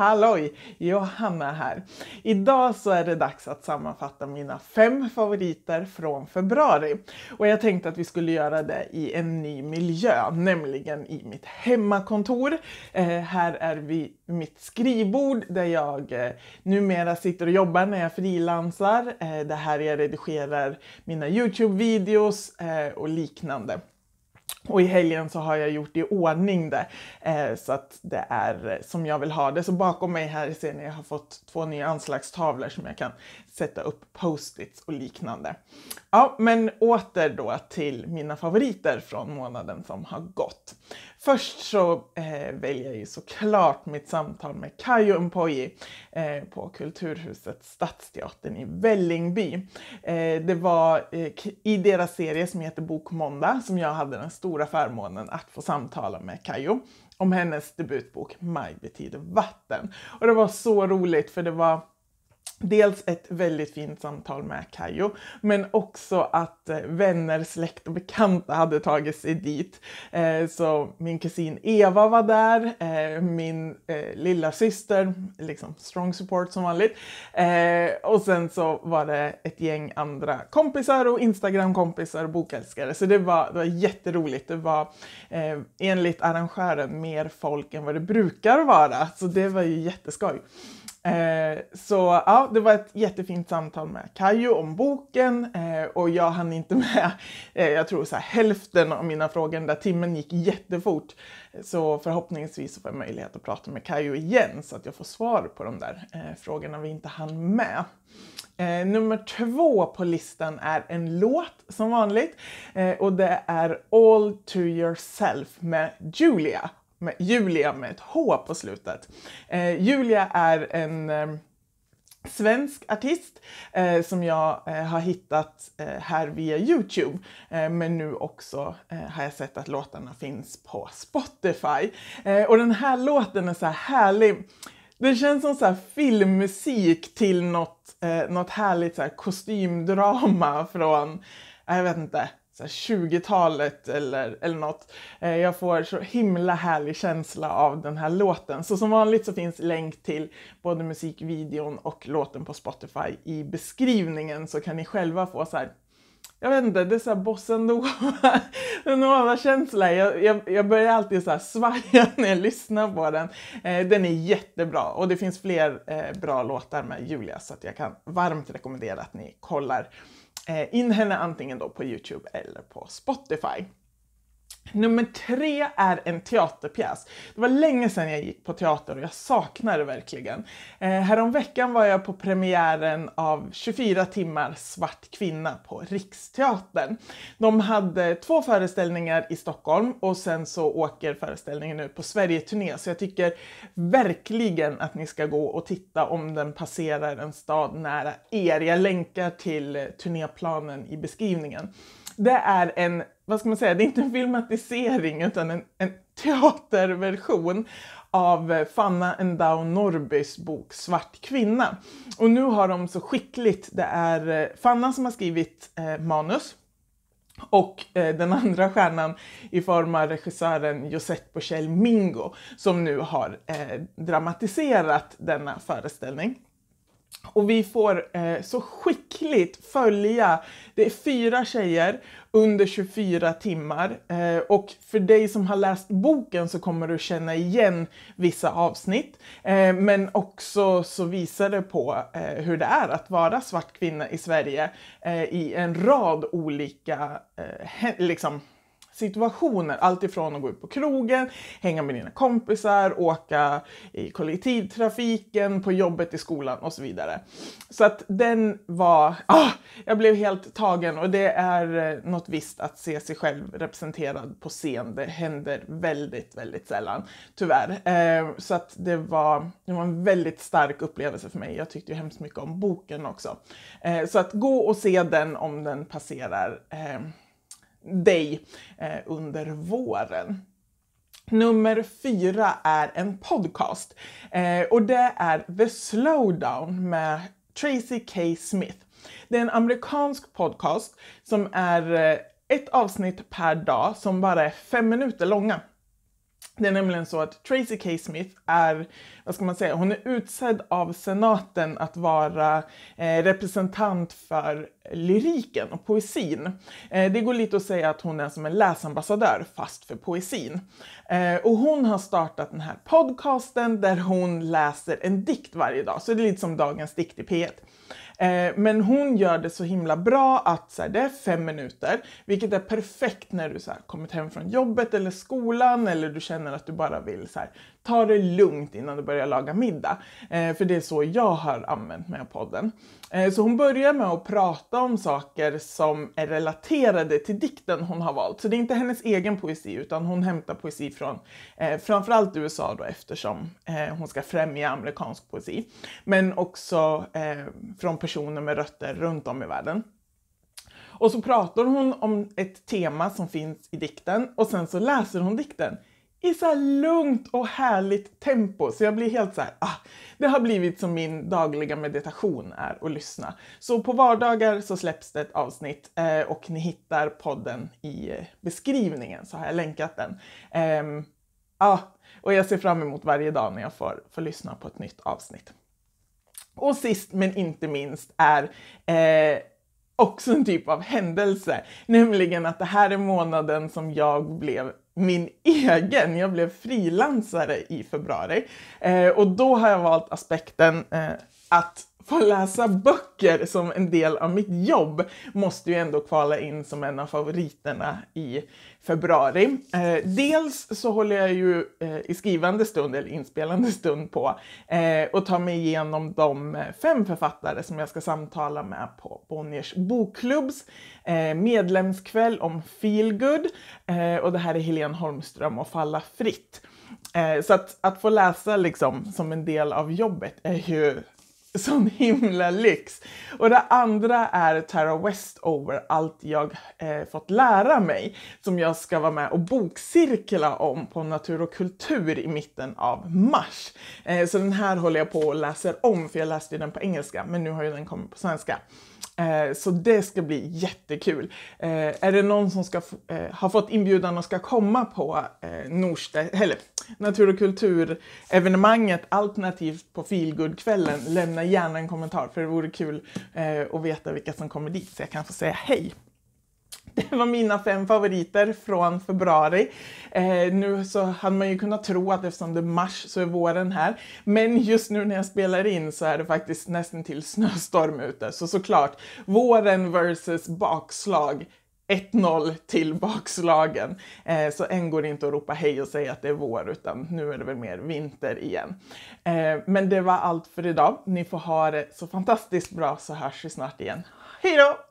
Halloj! Johanna här. Idag så är det dags att sammanfatta mina fem favoriter från februari. Och jag tänkte att vi skulle göra det i en ny miljö, nämligen i mitt hemmakontor. Eh, här är vi mitt skrivbord där jag eh, numera sitter och jobbar när jag frilansar. Eh, det här jag redigerar mina Youtube-videos eh, och liknande. Och i helgen så har jag gjort i ordning det eh, så att det är eh, som jag vill ha det. Så bakom mig här ser ni att jag har fått två nya anslagstavlor som jag kan sätta upp post-its och liknande. Ja, men åter då till mina favoriter från månaden som har gått. Först så eh, väljer jag ju såklart mitt samtal med Kayo Mpoji eh, på Kulturhuset Stadsteatern i Vällingby. Eh, det var eh, i deras serie som heter Bokmåndag som jag hade den stora förmånen att få samtala med Kayo om hennes debutbok Maj betyder vatten. Och det var så roligt för det var dels ett väldigt fint samtal med Kayo men också att eh, vänner, släkt och bekanta hade tagit sig dit. Eh, så min kusin Eva var där, eh, min lilla syster, liksom strong support som vanligt. Och sen så var det ett gäng andra kompisar och Instagram-kompisar och bokälskare. Så det var, det var jätteroligt. Det var enligt arrangören mer folk än vad det brukar vara, så det var ju jätteskoj. Eh, så ja, det var ett jättefint samtal med Kayo om boken eh, och jag hann inte med, eh, jag tror så här, hälften av mina frågor, den där timmen gick jättefort. Så förhoppningsvis får jag möjlighet att prata med Kayo igen så att jag får svar på de där eh, frågorna vi inte hann med. Eh, nummer två på listan är en låt som vanligt och det är All to yourself med Julia med Julia med ett H på slutet. Eh, Julia är en eh, svensk artist eh, som jag eh, har hittat eh, här via Youtube. Eh, men nu också eh, har jag sett att låtarna finns på Spotify. Eh, och den här låten är så här härlig. Det känns som så filmmusik till något, eh, något härligt så här kostymdrama från, jag vet inte, 20-talet eller, eller något. Eh, jag får så himla härlig känsla av den här låten. Så som vanligt så finns länk till både musikvideon och låten på Spotify i beskrivningen så kan ni själva få så här, jag vet inte, det är såhär bossen Nova-känsla. Jag, jag, jag, börjar alltid så här svaja när jag lyssnar på den. Eh, den är jättebra och det finns fler eh, bra låtar med Julia så att jag kan varmt rekommendera att ni kollar Eh, in henne antingen då på Youtube eller på Spotify. Nummer tre är en teaterpjäs. Det var länge sedan jag gick på teater och jag saknar det verkligen. Eh, häromveckan var jag på premiären av 24 timmar svart kvinna på Riksteatern. De hade två föreställningar i Stockholm och sen så åker föreställningen ut på Sverigeturné så jag tycker verkligen att ni ska gå och titta om den passerar en stad nära er. Jag länkar till turnéplanen i beskrivningen det är en, vad ska man säga, det är inte en filmatisering utan en, en teaterversion av Fanna Endao Norrbys bok Svart kvinna. Och nu har de så skickligt, det är eh, Fanna som har skrivit eh, manus och eh, den andra stjärnan i form av regissören Josette Bochel Mingo som nu har eh, dramatiserat denna föreställning. Och vi får eh, så skickligt följa, det är fyra tjejer under 24 timmar. Eh, och för dig som har läst boken så kommer du känna igen vissa avsnitt. Eh, men också så visar det på eh, hur det är att vara svart kvinna i Sverige eh, i en rad olika eh, liksom, situationer. Alltifrån att gå ut på krogen, hänga med dina kompisar, åka i kollektivtrafiken, på jobbet, i skolan och så vidare. Så att den var... Ah, jag blev helt tagen och det är eh, något visst att se sig själv representerad på scen. Det händer väldigt, väldigt sällan, tyvärr. Eh, så att det var, det var en väldigt stark upplevelse för mig. Jag tyckte ju hemskt mycket om boken också. Eh, så att gå och se den om den passerar dig eh, under våren. Nummer fyra är en podcast eh, och det är The Slowdown med Tracy K. Smith. Det är en amerikansk podcast som är eh, ett avsnitt per dag som bara är fem minuter långa. Det är nämligen så att Tracy K. Smith är, vad ska man säga, hon är utsedd av senaten att vara eh, representant för lyriken och poesin. Eh, det går lite att säga att hon är som en läsambassadör fast för poesin. Eh, och hon har startat den här podcasten där hon läser en dikt varje dag, så det är lite som dagens dikt i P1. Eh, men hon gör det så himla bra att så här, det är fem minuter, vilket är perfekt när du så här, kommit hem från jobbet eller skolan eller du känner att du bara vill så här, ta det lugnt innan du börjar laga middag. Eh, för det är så jag har använt mig av podden. Eh, så hon börjar med att prata om saker som är relaterade till dikten hon har valt. Så det är inte hennes egen poesi utan hon hämtar poesi från eh, framförallt USA då eftersom eh, hon ska främja amerikansk poesi. Men också eh, från personer med rötter runt om i världen. Och så pratar hon om ett tema som finns i dikten och sen så läser hon dikten i så lugnt och härligt tempo. Så jag blir helt så här, ah, det har blivit som min dagliga meditation är att lyssna. Så på vardagar så släpps det ett avsnitt eh, och ni hittar podden i beskrivningen så har jag länkat den. Eh, ah, och jag ser fram emot varje dag när jag får, får lyssna på ett nytt avsnitt. Och sist men inte minst är eh, också en typ av händelse, nämligen att det här är månaden som jag blev min egen. Jag blev frilansare i februari eh, och då har jag valt aspekten eh, att för att läsa böcker som en del av mitt jobb måste ju ändå kvala in som en av favoriterna i februari. Eh, dels så håller jag ju eh, i skrivande stund, eller inspelande stund, på eh, och tar mig igenom de fem författare som jag ska samtala med på Bonniers bokklubbs eh, medlemskväll om feelgood. Eh, och det här är Helene Holmström och Falla fritt. Eh, så att, att få läsa liksom som en del av jobbet är ju sån himla lyx. Och det andra är Tara Westover, allt jag eh, fått lära mig, som jag ska vara med och bokcirkla om på Natur och kultur i mitten av mars. Eh, så den här håller jag på och läser om, för jag läste den på engelska, men nu har ju den kommit på svenska. Eh, så det ska bli jättekul. Eh, är det någon som ska eh, ha fått inbjudan och ska komma på eh, Norste, eller natur och kulturevenemanget alternativt på feelgood-kvällen. Lämna gärna en kommentar för det vore kul eh, att veta vilka som kommer dit så jag kan få säga hej. Det var mina fem favoriter från februari. Eh, nu så hade man ju kunnat tro att eftersom det är mars så är våren här. Men just nu när jag spelar in så är det faktiskt nästan till snöstorm ute. Så såklart, våren versus bakslag 1-0 till bakslagen. Eh, så än går det inte att ropa hej och säga att det är vår, utan nu är det väl mer vinter igen. Eh, men det var allt för idag. Ni får ha det så fantastiskt bra så hörs vi snart igen. Hej då!